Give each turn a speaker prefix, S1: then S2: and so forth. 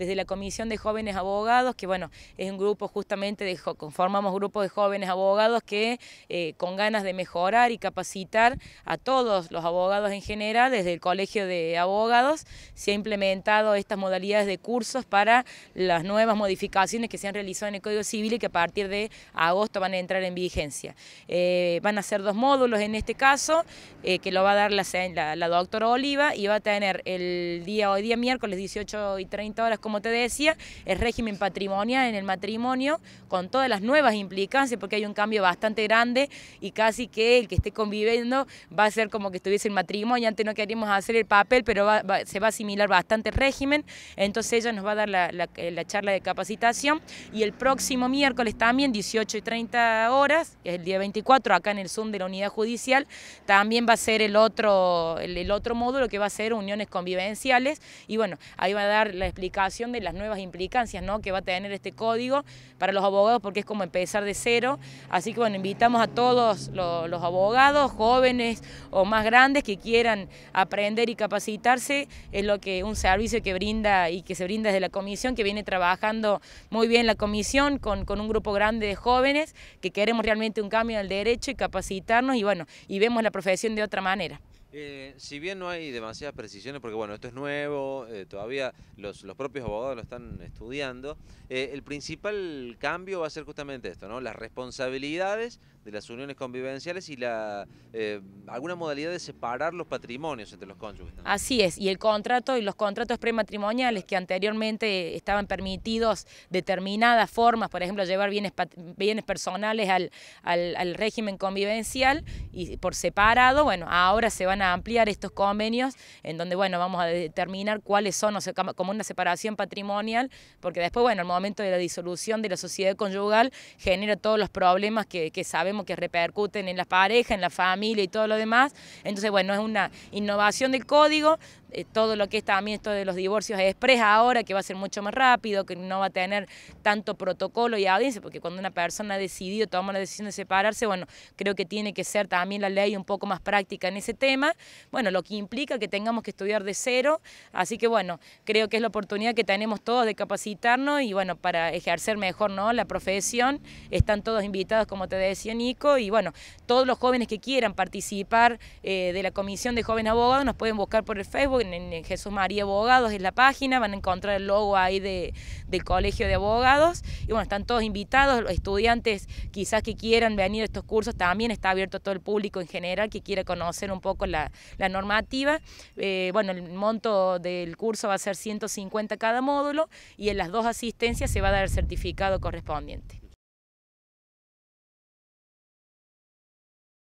S1: desde la Comisión de Jóvenes Abogados, que bueno, es un grupo justamente, de, conformamos grupos de jóvenes abogados que eh, con ganas de mejorar y capacitar a todos los abogados en general, desde el Colegio de Abogados, se ha implementado estas modalidades de cursos para las nuevas modificaciones que se han realizado en el Código Civil y que a partir de agosto van a entrar en vigencia. Eh, van a ser dos módulos en este caso, eh, que lo va a dar la, doctora Oliva y va a tener el día hoy día miércoles 18 y 30 horas como te decía, el régimen patrimonial en el matrimonio, con todas las nuevas implicancias, porque hay un cambio bastante grande y casi que el que esté conviviendo va a ser como que estuviese en matrimonio, antes no queríamos hacer el papel, pero se va a asimilar bastante régimen, entonces ella nos va a dar la, charla de capacitación y el próximo miércoles también, 18 y 30 horas, es el día 24, acá en el Zoom de la Unidad Judicial, también va a ser el otro, el otro módulo que va a ser uniones convivenciales y bueno, ahí va a dar la explicación de las nuevas implicancias ¿no? que va a tener este código para los abogados porque es como empezar de cero. Así que bueno, invitamos a todos los, abogados, jóvenes o más grandes que quieran aprender y capacitarse. Es lo que un servicio que brinda y que se brinda desde la comisión, que viene trabajando muy bien la comisión con, con un grupo grande de jóvenes que queremos realmente un cambio en el derecho y capacitarnos y bueno, y vemos la profesión de otra manera.
S2: Eh, si bien no hay demasiadas precisiones, porque bueno, esto es nuevo, eh, todavía los, propios abogados lo están estudiando, eh, el principal cambio va a ser justamente esto, ¿no? Las responsabilidades de las uniones convivenciales y la eh, alguna modalidad de separar los patrimonios entre los cónyuges.
S1: Así es, y el contrato y los contratos prematrimoniales que anteriormente estaban permitidos determinadas formas, por ejemplo, llevar bienes, bienes personales al, régimen convivencial y por separado, bueno, ahora se van a ampliar estos convenios en donde, bueno, vamos a determinar cuáles son, o sea, como una separación patrimonial, porque después, bueno, el momento de la disolución de la sociedad conyugal genera todos los problemas que, que sabemos que repercuten en la pareja, en la familia y todo lo demás. Entonces, bueno, es una innovación del código eh, todo lo que es también esto de los divorcios express ahora, que va a ser mucho más rápido, que no va a tener tanto protocolo y audiencia, porque cuando una persona ha decidido tomar la decisión de separarse, bueno, creo que tiene que ser también la ley un poco más práctica en ese tema, bueno, lo que implica que tengamos que estudiar de cero, así que bueno, creo que es la oportunidad que tenemos todos de capacitarnos y bueno, para ejercer mejor ¿no? la profesión, están todos invitados, como te decía Nico, y bueno, todos los jóvenes que quieran participar eh, de la Comisión de Jóvenes Abogados nos pueden buscar por el Facebook, en, Jesús María Abogados es la página, van a encontrar el logo ahí de, del Colegio de Abogados. Y bueno, están todos invitados, los estudiantes quizás que quieran venir a estos cursos, también está abierto a todo el público en general que quiera conocer un poco la, normativa. Eh, bueno, el monto del curso va a ser 150 cada módulo y en las dos asistencias se va a dar el certificado correspondiente.